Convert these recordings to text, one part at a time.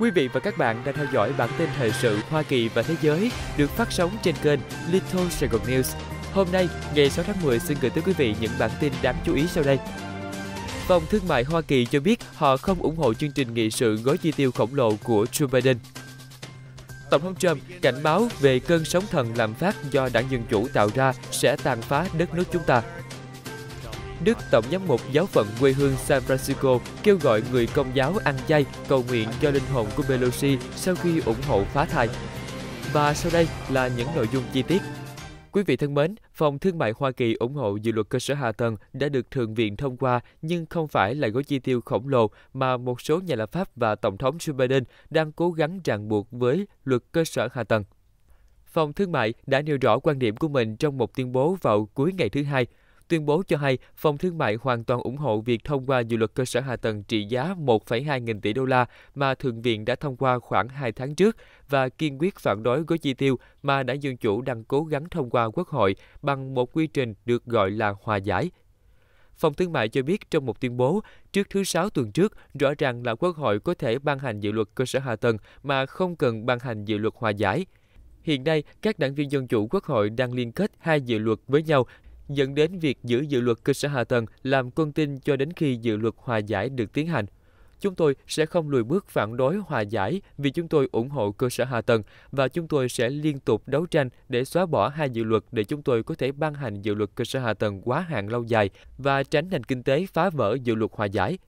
Quý vị và các bạn đang theo dõi bản tin thời sự Hoa Kỳ và thế giới được phát sóng trên kênh Little Saigon News. Hôm nay, ngày 6 tháng 10 xin gửi tới quý vị những bản tin đáng chú ý sau đây. Phòng Thương mại Hoa Kỳ cho biết họ không ủng hộ chương trình nghị sự gói chi tiêu khổng lồ của Joe Biden. Tổng thống Trump cảnh báo về cơn sóng thần lạm phát do đảng Dân Chủ tạo ra sẽ tàn phá đất nước chúng ta. Đức Tổng giám mục giáo phận quê hương San Francisco kêu gọi người công giáo ăn chay cầu nguyện cho linh hồn của Pelosi sau khi ủng hộ phá thai. Và sau đây là những nội dung chi tiết. Quý vị thân mến, Phòng Thương mại Hoa Kỳ ủng hộ dự luật cơ sở hạ tầng đã được Thượng viện thông qua nhưng không phải là gói chi tiêu khổng lồ mà một số nhà lập pháp và Tổng thống Joe Biden đang cố gắng ràng buộc với luật cơ sở hạ tầng. Phòng Thương mại đã nêu rõ quan điểm của mình trong một tuyên bố vào cuối ngày thứ Hai – Tuyên bố cho hay, Phòng Thương mại hoàn toàn ủng hộ việc thông qua dự luật cơ sở hạ tầng trị giá 1,2 nghìn tỷ đô la mà Thượng viện đã thông qua khoảng 2 tháng trước và kiên quyết phản đối gói chi tiêu mà đảng Dân Chủ đang cố gắng thông qua Quốc hội bằng một quy trình được gọi là hòa giải, Phòng Thương mại cho biết trong một tuyên bố, trước thứ Sáu tuần trước, rõ ràng là Quốc hội có thể ban hành dự luật cơ sở hạ tầng mà không cần ban hành dự luật hòa giải. Hiện nay, các đảng viên Dân chủ Quốc hội đang liên kết hai dự luật với nhau dẫn đến việc giữ dự luật cơ sở hạ tầng làm con tin cho đến khi dự luật hòa giải được tiến hành. Chúng tôi sẽ không lùi bước phản đối hòa giải vì chúng tôi ủng hộ cơ sở hạ tầng và chúng tôi sẽ liên tục đấu tranh để xóa bỏ hai dự luật để chúng tôi có thể ban hành dự luật cơ sở hạ tầng quá hạn lâu dài và tránh nền kinh tế phá vỡ dự luật hòa giải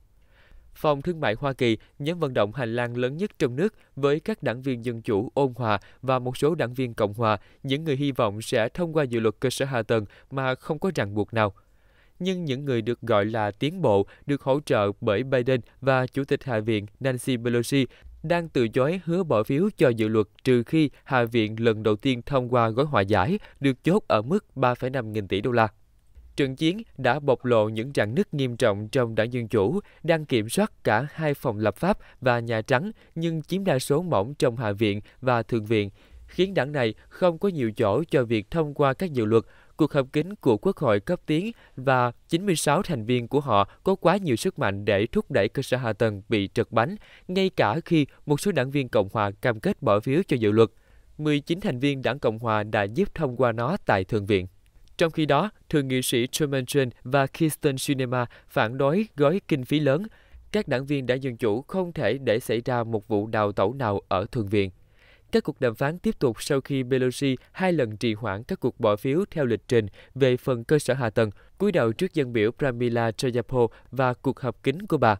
Phòng Thương mại Hoa Kỳ, nhóm vận động hành lang lớn nhất trong nước với các đảng viên Dân Chủ ôn hòa và một số đảng viên Cộng hòa, những người hy vọng sẽ thông qua dự luật cơ sở hạ tầng mà không có ràng buộc nào. Nhưng những người được gọi là tiến bộ được hỗ trợ bởi Biden và Chủ tịch Hạ viện Nancy Pelosi đang từ chối hứa bỏ phiếu cho dự luật trừ khi Hạ viện lần đầu tiên thông qua gói hòa giải được chốt ở mức 3,5 nghìn tỷ đô la. Trận chiến đã bộc lộ những rạn nứt nghiêm trọng trong đảng Dân Chủ, đang kiểm soát cả hai phòng lập pháp và Nhà Trắng nhưng chiếm đa số mỏng trong Hạ viện và Thượng viện, khiến đảng này không có nhiều chỗ cho việc thông qua các dự luật, cuộc họp kín của Quốc hội cấp tiến và 96 thành viên của họ có quá nhiều sức mạnh để thúc đẩy cơ sở hạ tầng bị trật bánh, ngay cả khi một số đảng viên Cộng hòa cam kết bỏ phiếu cho dự luật. 19 thành viên đảng Cộng hòa đã giúp thông qua nó tại Thượng viện. Trong khi đó, thượng nghị sĩ Truman Jane và Kirsten Sinema phản đối gói kinh phí lớn. Các đảng viên đã dân chủ không thể để xảy ra một vụ đào tẩu nào ở Thượng viện. Các cuộc đàm phán tiếp tục sau khi Pelosi hai lần trì hoãn các cuộc bỏ phiếu theo lịch trình về phần cơ sở hạ tầng, cúi đầu trước dân biểu Pramila Jayapal và cuộc họp kín của bà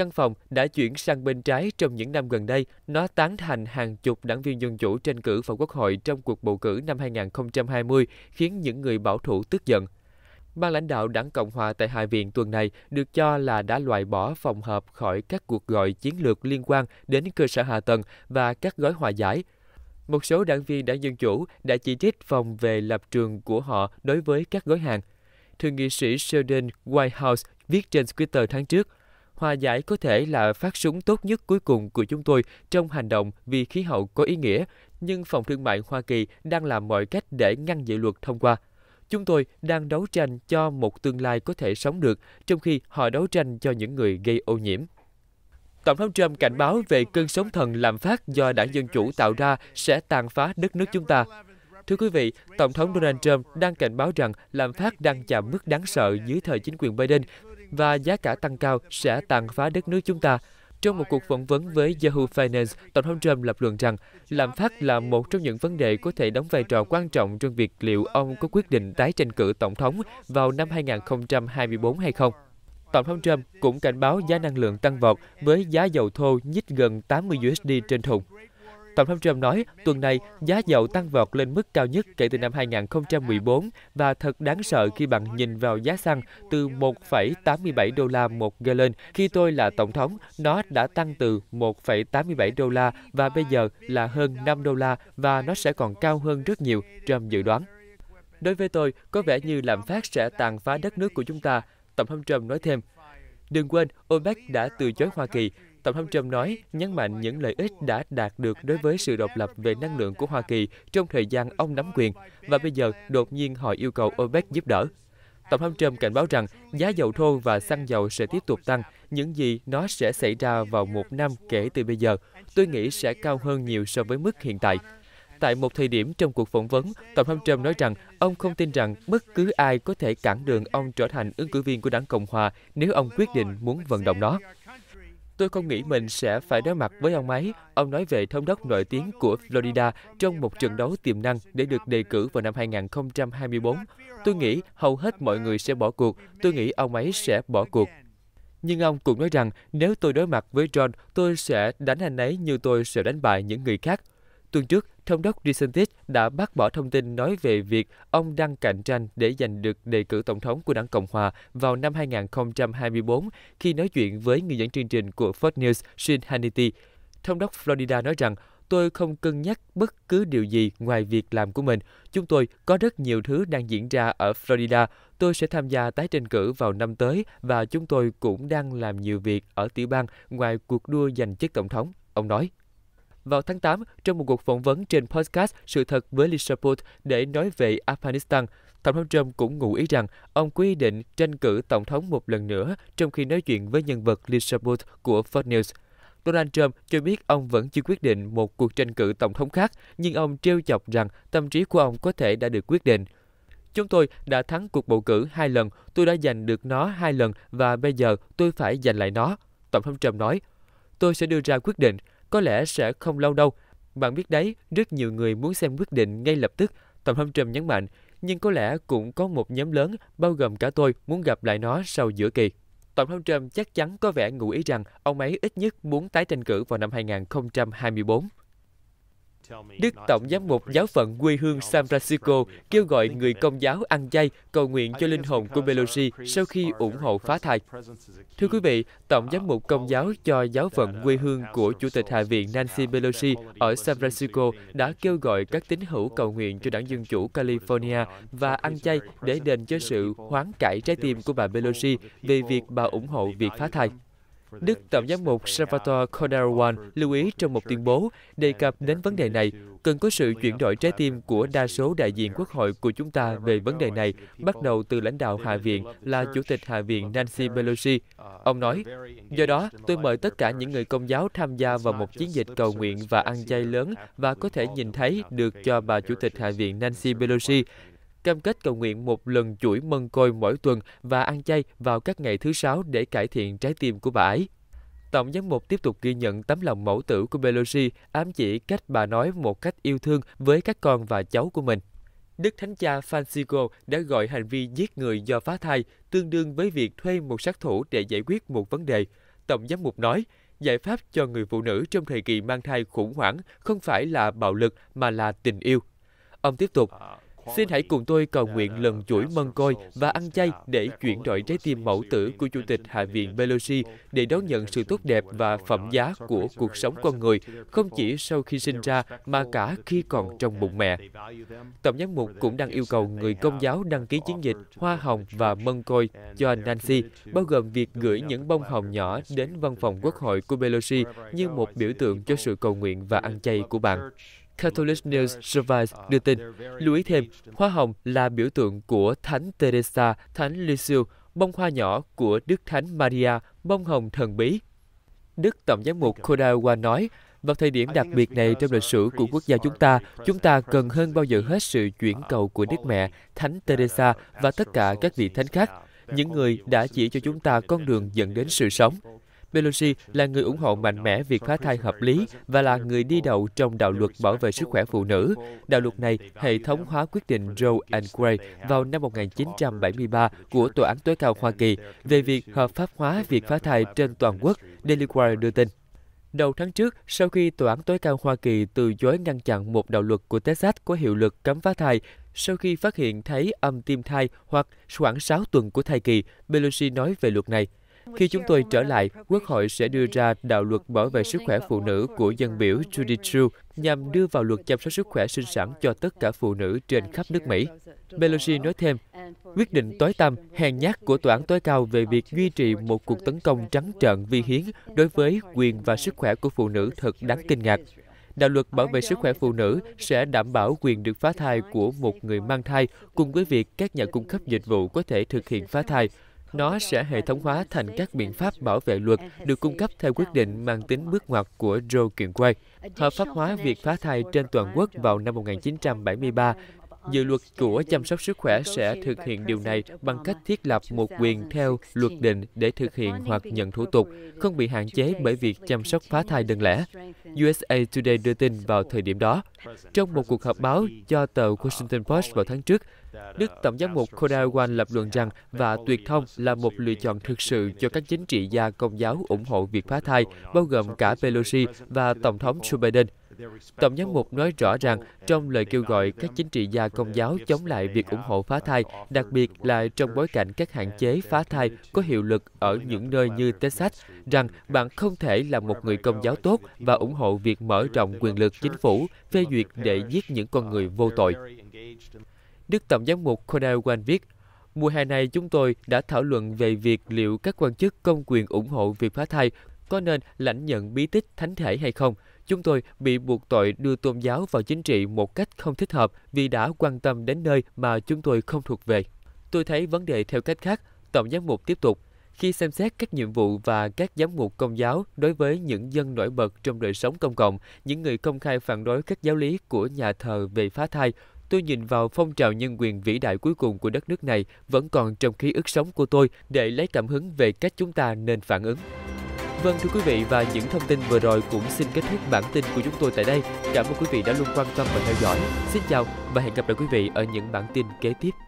Căn phòng đã chuyển sang bên trái trong những năm gần đây. Nó tán thành hàng chục đảng viên dân chủ tranh cử vào Quốc hội trong cuộc bầu cử năm 2020, khiến những người bảo thủ tức giận. Ban lãnh đạo đảng Cộng hòa tại Hạ viện tuần này được cho là đã loại bỏ phòng hợp khỏi các cuộc gọi chiến lược liên quan đến cơ sở hạ tầng và các gói hòa giải. Một số đảng viên đảng Dân Chủ đã chỉ trích phòng về lập trường của họ đối với các gói hàng. Thượng nghị sĩ Sheldon Whitehouse viết trên Twitter tháng trước – Hòa giải có thể là phát súng tốt nhất cuối cùng của chúng tôi trong hành động vì khí hậu có ý nghĩa, nhưng Phòng Thương mại Hoa Kỳ đang làm mọi cách để ngăn dự luật thông qua. Chúng tôi đang đấu tranh cho một tương lai có thể sống được, trong khi họ đấu tranh cho những người gây ô nhiễm. Tổng thống Trump cảnh báo về cơn sóng thần lạm phát do đảng Dân Chủ tạo ra sẽ tàn phá đất nước chúng ta. Thưa quý vị, Tổng thống Donald Trump đang cảnh báo rằng lạm phát đang chạm mức đáng sợ dưới thời chính quyền Biden và giá cả tăng cao sẽ tàn phá đất nước chúng ta. Trong một cuộc phỏng vấn với Yahoo Finance, Tổng thống Trump lập luận rằng lạm phát là một trong những vấn đề có thể đóng vai trò quan trọng trong việc liệu ông có quyết định tái tranh cử Tổng thống vào năm 2024 hay không. Tổng thống Trump cũng cảnh báo giá năng lượng tăng vọt với giá dầu thô nhích gần 80 USD trên thùng. Tổng thống Trump nói tuần này giá dầu tăng vọt lên mức cao nhất kể từ năm 2014 và thật đáng sợ khi bạn nhìn vào giá xăng từ 1,87 đô la một gallon. Khi tôi là tổng thống, nó đã tăng từ 1,87 đô la và bây giờ là hơn 5 đô la và nó sẽ còn cao hơn rất nhiều, Trump dự đoán. Đối với tôi, có vẻ như lạm phát sẽ tàn phá đất nước của chúng ta, Tổng thống Trump nói thêm. Đừng quên, OPEC đã từ chối Hoa Kỳ. Tổng thống Trump nói, nhấn mạnh những lợi ích đã đạt được đối với sự độc lập về năng lượng của Hoa Kỳ trong thời gian ông nắm quyền, và bây giờ đột nhiên họ yêu cầu OPEC giúp đỡ. Tổng thống Trump cảnh báo rằng giá dầu thô và xăng dầu sẽ tiếp tục tăng, những gì nó sẽ xảy ra vào một năm kể từ bây giờ, tôi nghĩ sẽ cao hơn nhiều so với mức hiện tại. Tại một thời điểm trong cuộc phỏng vấn, Tổng thống Trump nói rằng ông không tin rằng bất cứ ai có thể cản đường ông trở thành ứng cử viên của đảng Cộng hòa nếu ông quyết định muốn vận động nó. Tôi không nghĩ mình sẽ phải đối mặt với ông ấy, ông nói về thống đốc nổi tiếng của Florida trong một trận đấu tiềm năng để được đề cử vào năm 2024. Tôi nghĩ hầu hết mọi người sẽ bỏ cuộc, tôi nghĩ ông ấy sẽ bỏ cuộc. Nhưng ông cũng nói rằng nếu tôi đối mặt với John, tôi sẽ đánh anh ấy như tôi sẽ đánh bại những người khác. Tuần trước, Thống đốc DeSantis đã bác bỏ thông tin nói về việc ông đang cạnh tranh để giành được đề cử tổng thống của đảng Cộng hòa vào năm 2024 khi nói chuyện với người dẫn chương trình của Fox News Sean Hannity. Thống đốc Florida nói rằng tôi không cân nhắc bất cứ điều gì ngoài việc làm của mình. Chúng tôi có rất nhiều thứ đang diễn ra ở Florida. Tôi sẽ tham gia tái tranh cử vào năm tới và chúng tôi cũng đang làm nhiều việc ở tiểu bang ngoài cuộc đua giành chức tổng thống, ông nói vào tháng 8 trong một cuộc phỏng vấn trên podcast Sự thật với Lisa Put để nói về Afghanistan. Tổng thống Trump cũng ngụ ý rằng ông quy định tranh cử tổng thống một lần nữa trong khi nói chuyện với nhân vật Lisa Put của Fox News. Donald Trump cho biết ông vẫn chưa quyết định một cuộc tranh cử tổng thống khác, nhưng ông trêu chọc rằng tâm trí của ông có thể đã được quyết định. Chúng tôi đã thắng cuộc bầu cử hai lần, tôi đã giành được nó hai lần và bây giờ tôi phải giành lại nó. Tổng thống Trump nói, tôi sẽ đưa ra quyết định, có lẽ sẽ không lâu đâu. Bạn biết đấy, rất nhiều người muốn xem quyết định ngay lập tức, Tổng thống Trump nhấn mạnh, nhưng có lẽ cũng có một nhóm lớn, bao gồm cả tôi, muốn gặp lại nó sau giữa kỳ. Tổng thống Trump chắc chắn có vẻ ngụ ý rằng ông ấy ít nhất muốn tái tranh cử vào năm 2024. Đức Tổng Giám mục Giáo phận quê hương San Francisco kêu gọi người công giáo ăn chay cầu nguyện cho linh hồn của Pelosi sau khi ủng hộ phá thai. Thưa quý vị, Tổng Giám mục Công giáo cho giáo phận quê hương của Chủ tịch Hạ viện Nancy Pelosi ở San Francisco đã kêu gọi các tín hữu cầu nguyện cho đảng Dân Chủ California và ăn chay để đền cho sự hoán cải trái tim của bà Pelosi về việc bà ủng hộ việc phá thai. Đức Tổng giám mục Salvatore Cordarawan lưu ý trong một tuyên bố đề cập đến vấn đề này, cần có sự chuyển đổi trái tim của đa số đại diện quốc hội của chúng ta về vấn đề này, bắt đầu từ lãnh đạo Hạ viện là Chủ tịch Hạ viện Nancy Pelosi. Ông nói, do đó tôi mời tất cả những người công giáo tham gia vào một chiến dịch cầu nguyện và ăn chay lớn và có thể nhìn thấy được cho bà Chủ tịch Hạ viện Nancy Pelosi cam kết cầu nguyện một lần chuỗi mân côi mỗi tuần và ăn chay vào các ngày thứ sáu để cải thiện trái tim của bà ấy. Tổng giám mục tiếp tục ghi nhận tấm lòng mẫu tử của Pelosi ám chỉ cách bà nói một cách yêu thương với các con và cháu của mình. Đức Thánh Cha Francisco đã gọi hành vi giết người do phá thai tương đương với việc thuê một sát thủ để giải quyết một vấn đề. Tổng giám mục nói, giải pháp cho người phụ nữ trong thời kỳ mang thai khủng hoảng không phải là bạo lực mà là tình yêu. Ông tiếp tục, Xin hãy cùng tôi cầu nguyện lần chuỗi mân côi và ăn chay để chuyển đổi trái tim mẫu tử của Chủ tịch Hạ viện Pelosi để đón nhận sự tốt đẹp và phẩm giá của cuộc sống con người, không chỉ sau khi sinh ra mà cả khi còn trong bụng mẹ. Tổng giám mục cũng đang yêu cầu người công giáo đăng ký chiến dịch hoa hồng và mân côi cho Nancy, bao gồm việc gửi những bông hồng nhỏ đến văn phòng quốc hội của Pelosi như một biểu tượng cho sự cầu nguyện và ăn chay của bạn. Catholic News Service đưa tin. Lưu ý thêm, hoa hồng là biểu tượng của Thánh Teresa, Thánh Lisieux, bông hoa nhỏ của Đức Thánh Maria, bông hồng thần bí. Đức Tổng giám mục Kodawa nói, vào thời điểm đặc biệt này trong lịch sử của quốc gia chúng ta, chúng ta cần hơn bao giờ hết sự chuyển cầu của Đức Mẹ, Thánh Teresa và tất cả các vị thánh khác, những người đã chỉ cho chúng ta con đường dẫn đến sự sống. Pelosi là người ủng hộ mạnh mẽ việc phá thai hợp lý và là người đi đầu trong đạo luật bảo vệ sức khỏe phụ nữ. Đạo luật này hệ thống hóa quyết định Roe and Wade vào năm 1973 của Tòa án tối cao Hoa Kỳ về việc hợp pháp hóa việc phá thai trên toàn quốc, Daily Wire đưa tin. Đầu tháng trước, sau khi Tòa án tối cao Hoa Kỳ từ chối ngăn chặn một đạo luật của Texas có hiệu lực cấm phá thai, sau khi phát hiện thấy âm tim thai hoặc khoảng 6 tuần của thai kỳ, Pelosi nói về luật này – khi chúng tôi trở lại, Quốc hội sẽ đưa ra đạo luật bảo vệ sức khỏe phụ nữ của dân biểu Judy True nhằm đưa vào luật chăm sóc sức khỏe sinh sản cho tất cả phụ nữ trên khắp nước Mỹ. Pelosi nói thêm, quyết định tối tăm, hèn nhát của tòa án tối cao về việc duy trì một cuộc tấn công trắng trợn vi hiến đối với quyền và sức khỏe của phụ nữ thật đáng kinh ngạc. Đạo luật bảo vệ sức khỏe phụ nữ sẽ đảm bảo quyền được phá thai của một người mang thai cùng với việc các nhà cung cấp dịch vụ có thể thực hiện phá thai, nó sẽ hệ thống hóa thành các biện pháp bảo vệ luật được cung cấp theo quyết định mang tính bước ngoặt của Joe Kiện Quay, hợp pháp hóa việc phá thai trên toàn quốc vào năm 1973 Dự luật của chăm sóc sức khỏe sẽ thực hiện điều này bằng cách thiết lập một quyền theo luật định để thực hiện hoặc nhận thủ tục, không bị hạn chế bởi việc chăm sóc phá thai đơn lẻ. USA Today đưa tin vào thời điểm đó. Trong một cuộc họp báo cho tờ Washington Post vào tháng trước, Đức Tổng giám mục Kodawan lập luận rằng và tuyệt thông là một lựa chọn thực sự cho các chính trị gia công giáo ủng hộ việc phá thai, bao gồm cả Pelosi và Tổng thống Joe Biden. Tổng giám mục nói rõ rằng trong lời kêu gọi các chính trị gia công giáo chống lại việc ủng hộ phá thai, đặc biệt là trong bối cảnh các hạn chế phá thai có hiệu lực ở những nơi như Texas, rằng bạn không thể là một người công giáo tốt và ủng hộ việc mở rộng quyền lực chính phủ, phê duyệt để giết những con người vô tội. Đức Tổng giám mục Cornel Wang viết, Mùa hè này chúng tôi đã thảo luận về việc liệu các quan chức công quyền ủng hộ việc phá thai có nên lãnh nhận bí tích thánh thể hay không – Chúng tôi bị buộc tội đưa tôn giáo vào chính trị một cách không thích hợp vì đã quan tâm đến nơi mà chúng tôi không thuộc về. Tôi thấy vấn đề theo cách khác, Tổng giám mục tiếp tục. Khi xem xét các nhiệm vụ và các giám mục công giáo đối với những dân nổi bật trong đời sống công cộng, những người công khai phản đối các giáo lý của nhà thờ về phá thai, tôi nhìn vào phong trào nhân quyền vĩ đại cuối cùng của đất nước này vẫn còn trong ký ức sống của tôi để lấy cảm hứng về cách chúng ta nên phản ứng. Vâng thưa quý vị và những thông tin vừa rồi cũng xin kết thúc bản tin của chúng tôi tại đây. Cảm ơn quý vị đã luôn quan tâm và theo dõi. Xin chào và hẹn gặp lại quý vị ở những bản tin kế tiếp.